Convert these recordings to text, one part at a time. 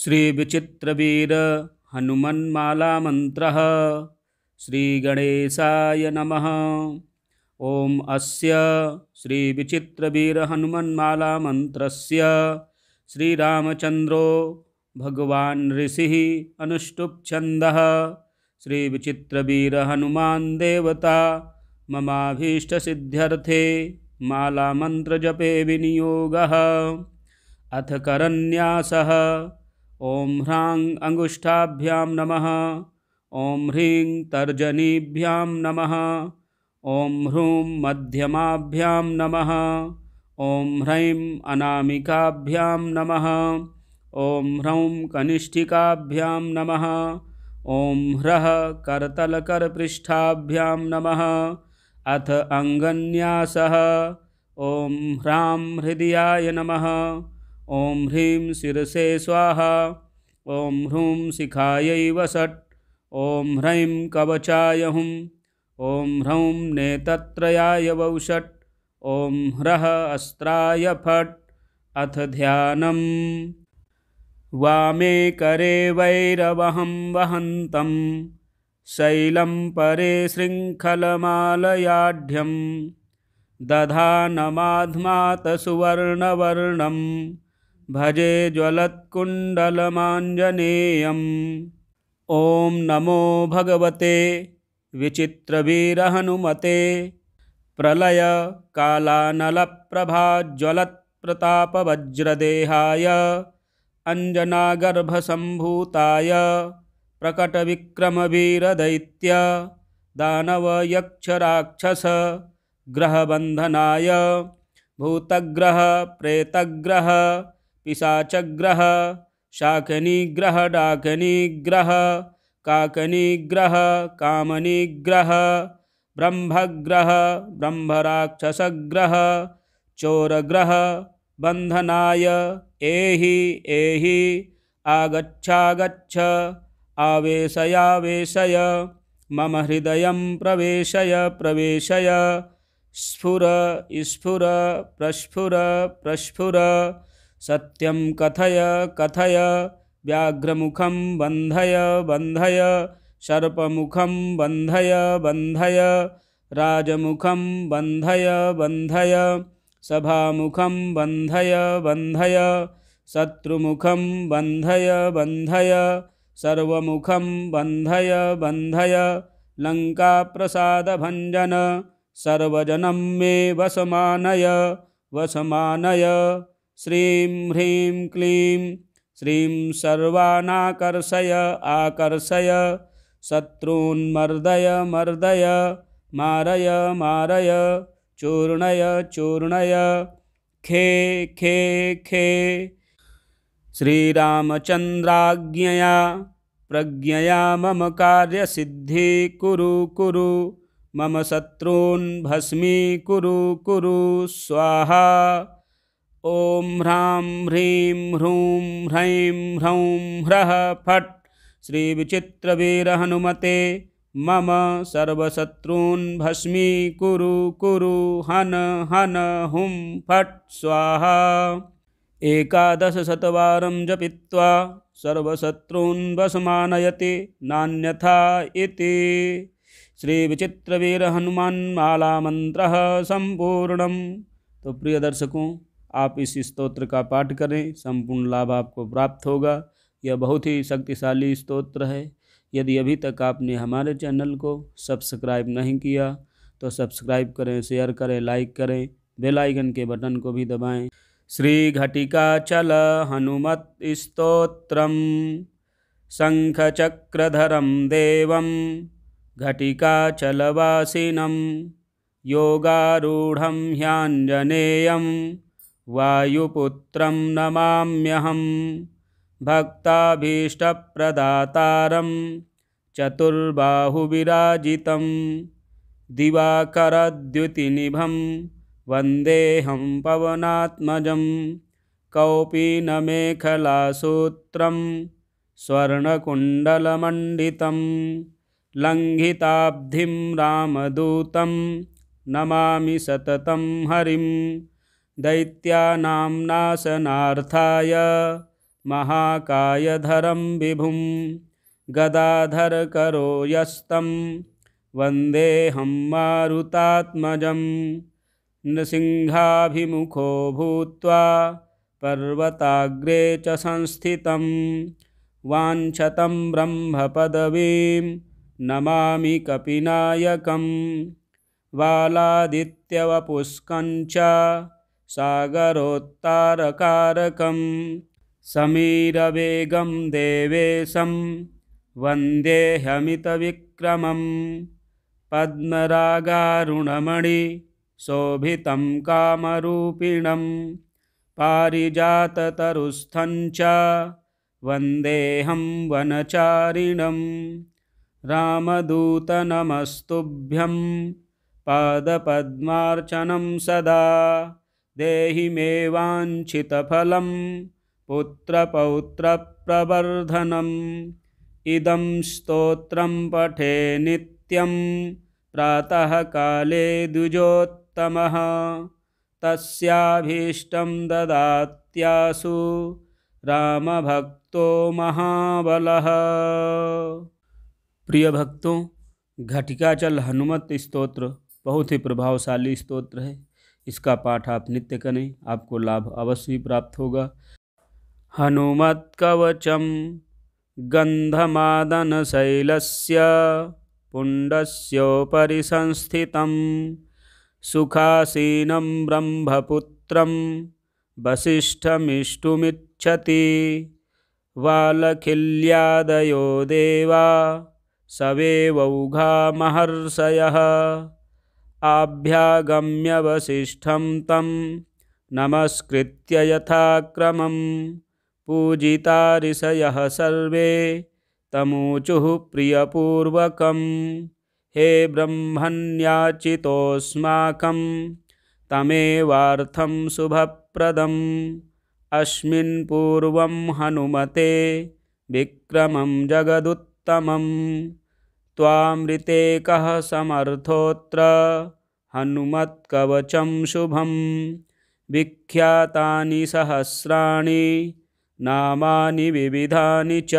श्री मंत्र श्री गणेशाय नमः ओम अस्य श्री भगवान श्रीविचित्रवीरहनुमन्मालामन्त्रस्य श्रीरामचन्द्रो भगवान् ऋषिः अनुष्टुप्छन्दः हनुमान देवता ममाभीष्ट सिद्ध्यर्थे माला मंत्र जपे विनियोगः अथ करन्यासः ॐ ह्रां अंगुष्ठाभ्या नमः ॐ ह्रीं तर्जनीभ्यां नमः ओं ह्रूं मध्यमाभ्यां नमः ॐ ह्रैं अनामिकाभ्यां नमः ॐ ह्रौं कनिष्ठिकाभ्यां नमः ॐ ह्रः करतलकरपृष्ठाभ्यां नमः अथ अङ्गन्यासः ॐ ह्रां हृदयाय नमः ॐ ह्रीं शिरसे स्वाहा ॐ ह्रूं शिखायै वसट् ॐ ह्रैं कवचाय हुं ॐ ह्रौं नेतत्रयाय वौषट् ॐ ह्रः अस्त्राय फट् अथ ध्यानम् वामे करे वैरवहं वहन्तं शैलं परे शृङ्खलमालयाढ्यं दधानमाध्मातसुवर्णवर्णम् भजे ज्वलत्कुण्डलमाञ्जनेयम् ओं नमो भगवते हनुमते विचित्रवीरहनुमते प्रलयकालानलप्रभाज्वलत्प्रतापवज्रदेहाय अञ्जनागर्भसम्भूताय प्रकटविक्रमवीरदैत्य दानवयक्षराक्षस ग्रहबन्धनाय भूतग्रह प्रेतग्रह पिशाचग्रह शाकनीग्रह डाकनीग्रह काकनिग्रह कामनिग्रह ब्रह्मग्रह ब्रह्मराक्षसग्रह चोरग्रह बंधनाय एहि एहि आगच्छागच्छ आवेशयावेशय मम हृदय प्रवेशय प्रवेशय स्फुर स्फुर प्रस्फुर प्रस्फुर सत्यं कथय कथय व्याघ्रमुखं बन्धय बन्धय सर्पमुखं बन्धय बन्धय राजमुखं बन्धय बन्धय सभामुखं बन्धय बन्धय शत्रुमुखं बन्धय बन्धय सर्वमुखं बन्धय बन्धय लङ्काप्रसादभञ्जन सर्वजनं मे वसमानय वसमानय श्रीं ह्रीं क्लीं श्रीं सर्वानाकर्षय आकर्षय शत्रून्मर्दय मर्दय मारय मारय चूर्णय चूर्णय खे खे खे श्रीरामचन्द्राज्ञया प्रज्ञया मम कार्यसिद्धि कुरु कुरु मम शत्रून् भस्मी कुरु कुरु स्वाहा ओम ह्रां ह्रीं ह्रूं ह्रैं ह्रौं ह्रः फट् श्रीविचित्रवीरहनुमते मम सर्वशत्रून् भस्मीकुरु कुरु हन हन हुं फट् स्वाहा एकादशशतवारं जपित्वा सर्वशत्रून् वशमानयति नान्यथा इति श्रीविचित्रवीरहनुमान्मालामन्त्रः सम्पूर्णं तो प्रिय दर्शकों आप इस स्तोत्र का पाठ करें संपूर्ण लाभ आपको प्राप्त होगा यह बहुत ही शक्तिशाली स्तोत्र है यदि अभी तक आपने हमारे चैनल को सब्सक्राइब नहीं किया तो सब्सक्राइब करें शेयर करें लाइक करें बेल आइकन के बटन को भी दबाएं श्री घटिका चल हनुमत स्त्रोत्रम शङ्खचक्रधरं देवं घटिकाचलवासिनं योगारूढ़ ह्याञ्जनेयम् वायुपुत्रं नमाम्यहं भक्ताभीष्टप्रदातारं चतुर्बाहुविराजितं दिवाकरद्युतिनिभं वन्देऽहं पवनात्मजं कौपीनमेखलासूत्रं स्वर्णकुण्डलमण्डितं लङ्घिताब्धिं रामदूतं नमामि सततं हरिम् नाशनार्थाय महाकायधरं विभुं गदाधर यस्तं वन्देऽहं मारुतात्मजं नृसिंहाभिमुखो भूत्वा पर्वताग्रे च संस्थितं वाञ्छतं ब्रह्मपदवीं नमामि कपिनायकं वालादित्यवपुष्कं च सागरोत्तारकारकं समीरवेगं देवेशं पद्मरागारुणमणि पद्मरागारुणमणिशोभितं कामरूपिणं पारिजाततरुस्थं च वन्देऽहं वनचारिणं रामदूतनमस्तुभ्यं पादपद्मार्चनं सदा देहि मे वाञ्छितफलं पुत्रपौत्रप्रवर्धनम् इदं स्तोत्रं पठे नित्यं प्रातःकाले द्विजोत्तमः तस्याभीष्टं ददात्यासु रामभक्तो महाबलः प्रिय भक्तों घटिकाचल हनुमत स्तोत्र बहुत ही प्रभावशाली स्तोत्र है इसका पाठ आप नित्य करें आपको लाभ अवश्य प्राप्त होगा हनुमत कवचम गंधमादन शैलस्य पुंडस्योपरि संस्थित सुखासीनम ब्रह्मपुत्र वसिष्ठमिष्टुमिच्छति वालखिल्यादयो देवा वौघा महर्षयः आभ्यागम्यवशिष्ठ तम नमस्कृत्य यथाक्रमं पूजिता ऋषय सर्वे तमूचु प्रियपूर्वक हे ब्रह्मण्याचितोऽस्माकं तमेवार्थं शुभप्रदम अस्मिन् हनुमते विक्रम जगदुत्तमम् त्वामृतेकः समर्थोऽत्र हनुमत्कवचं शुभं विख्यातानि सहस्राणि नामानि विविधानि च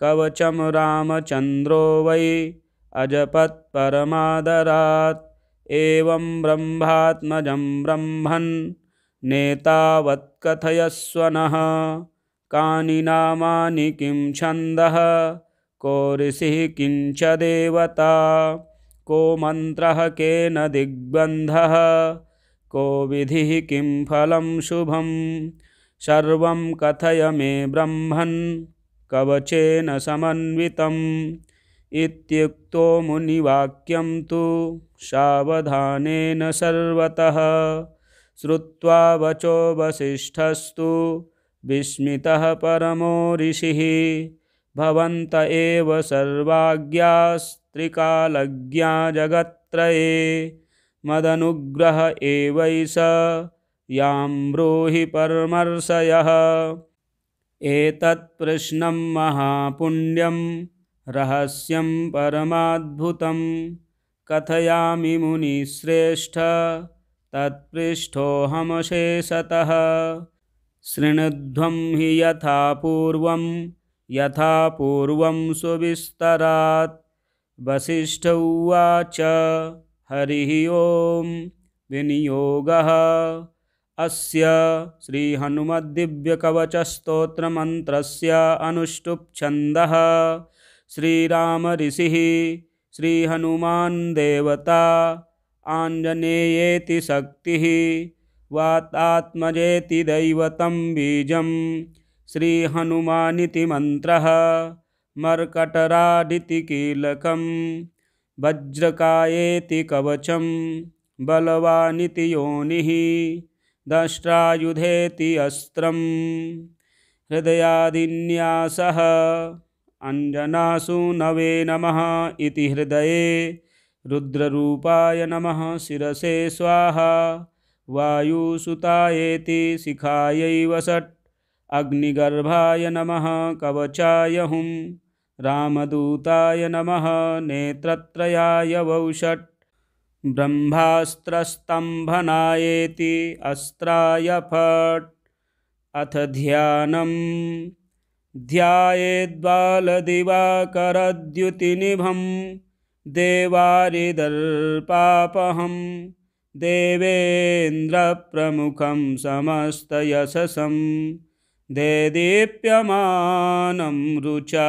कवचं रामचन्द्रो वै अजपत्परमादरात् एवं ब्रह्मात्मजं ब्रह्मन् नेतावत्कथयस्वनः कानि नामानि किं छन्दः को ऋषिः किञ्च देवता को मन्त्रः केन दिग्बन्धः को विधि किं फलं शुभं सर्वं कथय मे ब्रह्मन् कवचेन समन्वितम् मुनिवाक्यं तो सावधानेन सर्वतः श्रुवा वचो वसिष्ठस्तु विस्मितः परमो ऋषिः भवन्त एव सर्वाज्ञास्त्रिकालज्ञा जगत्त्रये मदनुग्रह एवैष याम्रोहि यां ब्रूहि परमर्षयः एतत्प्रश्नं महापुण्यं रहस्यं परमाद्भुतं कथयामि मुनिश्रेष्ठ तत्पृष्ठोऽहमशेषतः शृणुध्वं हि यथा पूर्वं यथा पूर्वं सुविस्तरात् वसिष्ठ उवाच हरिः ॐ विनियोगः अस्य श्रीहनुमद्दिव्यकवचस्तोत्रमन्त्रस्य अनुष्टुप्छन्दः श्रीरामऋषिः श्रीहनुमान् देवता आञ्जनेयेति शक्तिः वातात्मजेति दैवतं बीजम् श्रीहनुमानिति मन्त्रः मर्कटरादिति कीलकं वज्रकायेति कवचं बलवानिति योनिः दष्ट्रायुधेति अस्त्रं हृदयादिन्यासः अञ्जनासु नवे नमः इति हृदये रुद्ररूपाय नमः शिरसे स्वाहा वायुसुतायेति शिखायैव षट् अग्निगर्भाय नमः कवचाय हुं रामदूताय नमः नेत्रत्रयाय वौषट् ब्रह्मास्त्रस्तम्भनायेति अस्त्राय फट् अथ ध्यानम् ध्यायेद्वालदिवाकरद्युतिनिभं देवारिदर्पापहं देवेन्द्रप्रमुखं समस्तयशसं देदीप्यमानं रुचा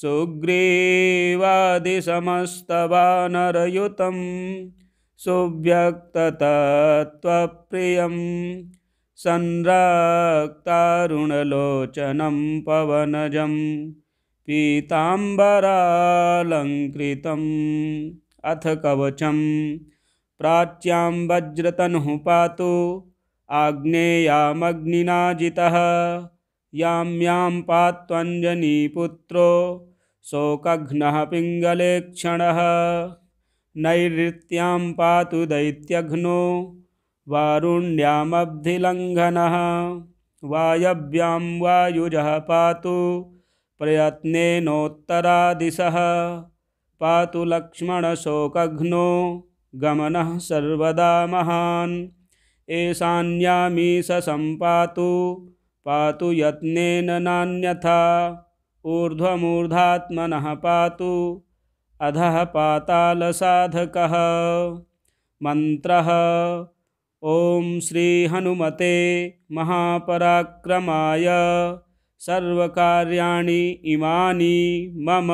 सुग्रीवादिसमस्तवानरयुतं सुव्यक्ततत्त्वप्रियं सन्राक्तारुणलोचनं पवनजं पीताम्बरालङ्कृतम् अथ कवचं प्राच्यां वज्रतनुः पातु आग्नेयामग्निना जितः यां यां शोकघ्न पिंगले पिङ्गले क्षणः नैरृत्यां पातु दैत्यघ्नो वारुण्यामब्धिलङ्घनः वायव्यां वायुजः पातु प्रयत्नेनोत्तरादिशः पातु लक्ष्मणशोकघ्नो गमनः सर्वदा महान् एषान्यामी स सम्पातु पातु यत्नेन नान्यथा ऊर्ध्वमूर्धात्मनः पातु अधः पातालसाधकः मन्त्रः ॐ श्रीहनुमते महापराक्रमाय सर्वकार्याणि इमानि मम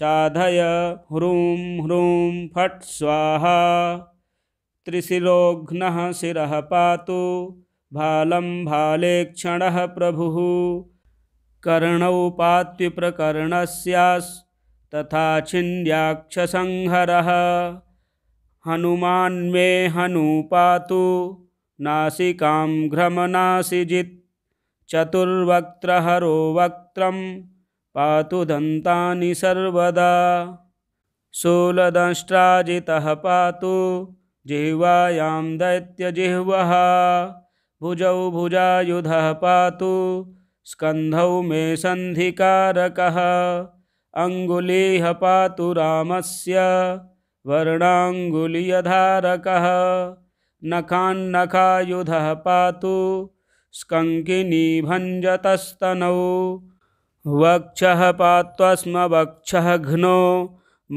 साधय ह्रूं ह्रूं फट् स्वाहा त्रिशिलोघ्नः शिरः पातु भालं भाले क्षण प्रभु कर्ण पात्युप्रकर्णस्यास् तथा छिन्द्याक्षसंहरः हनुमान्मे हनु पातु नासिकां घ्रमनासिजित् चतुर्वक्त्रहरो वक्त्रं पातु दन्तानि सर्वदा शूलदंष्ट्राजितः पातु जिह्वायां दैत्यजिह्वः भुजौ भुजायुधः पातु स्कन्धौ मे सन्धिकारकः अङ्गुलीह पातु रामस्य वर्णाङ्गुलीयधारकः नखान्नखायुधः पातु भञ्जतस्तनौ वक्षः पात्वस्म वक्षः घ्नो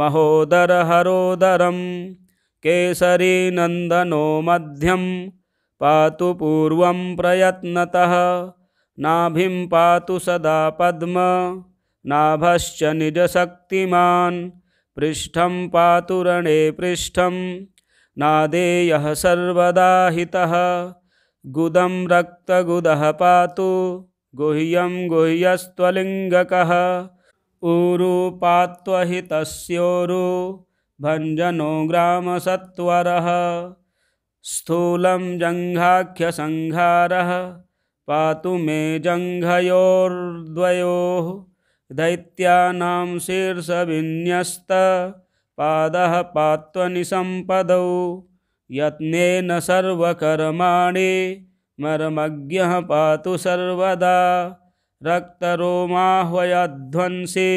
महोदरहरोदरम् केसरीनन्दनो मध्यं पातु पूर्वं प्रयत्नतः नाभिं पातु सदा पद्म नाभश्च निजशक्तिमान् पृष्ठं पातु रणे पृष्ठं नादेयः सर्वदा हितः गुदं रक्तगुदः पातु गुह्यं गुह्यस्त्वलिङ्गकः ऊरु पात्वहितस्योरु भञ्जनो ग्रामसत्वरः स्थूलं जङ्घाख्यसंहारः पातु मे जङ्घयोर्द्वयोः दैत्यानां शीर्षविन्यस्तपादः पात्व निसम्पदौ यत्नेन सर्वकर्माणि मर्मज्ञः पातु सर्वदा रक्तरोमाह्वयध्वंसे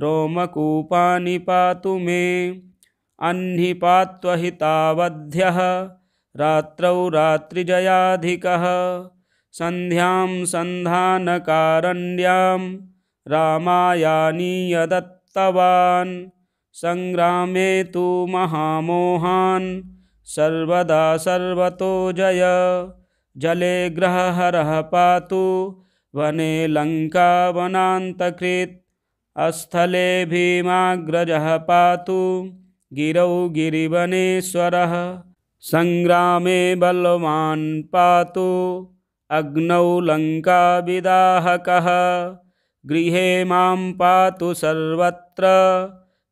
रोमकूपानि पातु मे अह्नि रात्रौ रात्रिजयाधिकः सन्ध्यां सन्धानकारण्यां रामायानीय दत्तवान् सङ्ग्रामे तु महामोहान् सर्वदा सर्वतो जय जले ग्रहहरः पातु वने लङ्कावनान्तकृत् अस्थले भीमाग्रजः पातु गिरौ गिरिवनेश्वरः सङ्ग्रामे बलवान् पातु अग्नौ लङ्काविदाहकः गृहे मां पातु सर्वत्र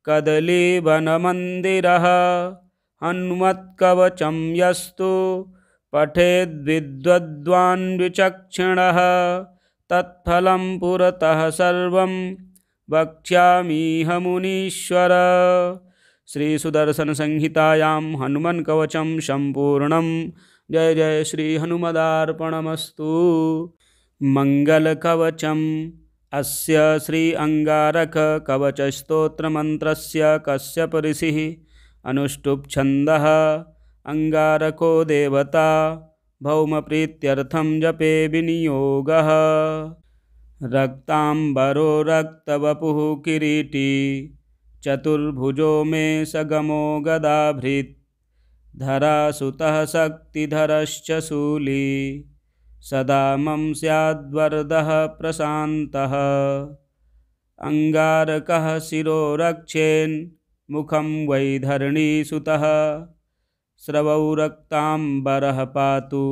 कदलीवनमन्दिरः हनुमत्कवचं यस्तु पठेद्विद्वद्वान् विचक्षिणः तत्फलं पुरतः सर्वम् वक्ष्यामीह मुनीश्वर हनुमन कवचम संपूर्ण जय जय श्री मंगल कवचम अस्य श्री मंत्र कश्यप अनुष्टुप छंद अंगारको देवता प्रीत्यर्थम जपे विनियोगः रक्ताम्बरो रक्तवपुः किरीटी चतुर्भुजो मे सगमो गदाभृत् धरासुतः शक्तिधरश्च शूली सदा मं स्याद्वरदः प्रशान्तः अङ्गारकः शिरो रक्षेन्मुखं वै धरणीसुतः श्रवौ रक्ताम्बरः पातु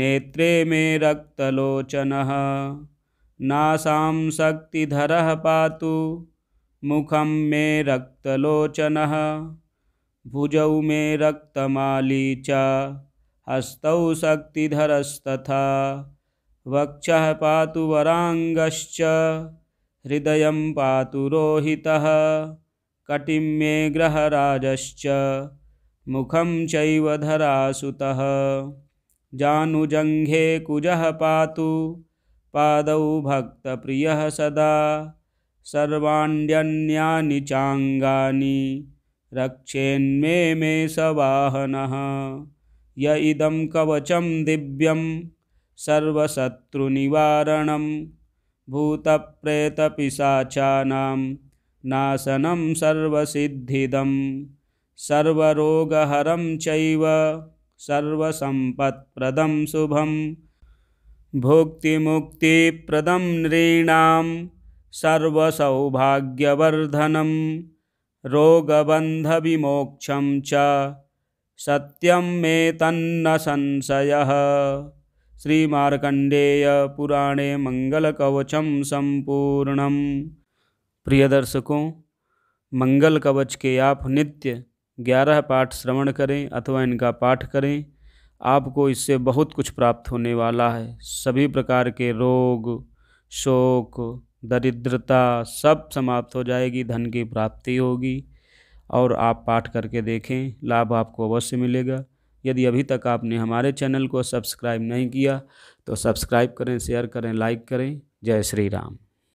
नेत्रे मे रक्तलोचनः नासा शक्तिधर पातु मुखम मे रक्तलोचन भुजौ मे रक्तमाली च हस्तौ शक्तिधरस्तथा पा पातु हृदय पा पातु रोहितः मे ग्रहराजश्च मुखम चरासुता धरासुतः जानुजङ्घे कुजः पादौ भक्तप्रियः सदा सर्वाण्यन्यानि चाङ्गानि रक्षेन्मे मे सवाहनः य इदं कवचं दिव्यं सर्वशत्रुनिवारणं भूतप्रेतपिशाचानां नाशनं सर्वसिद्धिदं सर्वरोगहरं चैव सर्वसम्पत्प्रदं शुभम् प्रदम नृण सर्वसौभाग्यवर्धन रोगबंध विमोक्ष सत्यम मे तशय संशयः पुराणे मंगलकवचम संपूर्ण प्रिय दर्शकों मंगल कवच के आप नित्य ग्यारह पाठ श्रवण करें अथवा इनका पाठ करें आपको इससे बहुत कुछ प्राप्त होने वाला है सभी प्रकार के रोग शोक दरिद्रता सब समाप्त हो जाएगी धन की प्राप्ति होगी और आप पाठ करके देखें लाभ आपको अवश्य मिलेगा यदि अभी तक आपने हमारे चैनल को सब्सक्राइब नहीं किया तो सब्सक्राइब करें शेयर करें लाइक करें जय श्री राम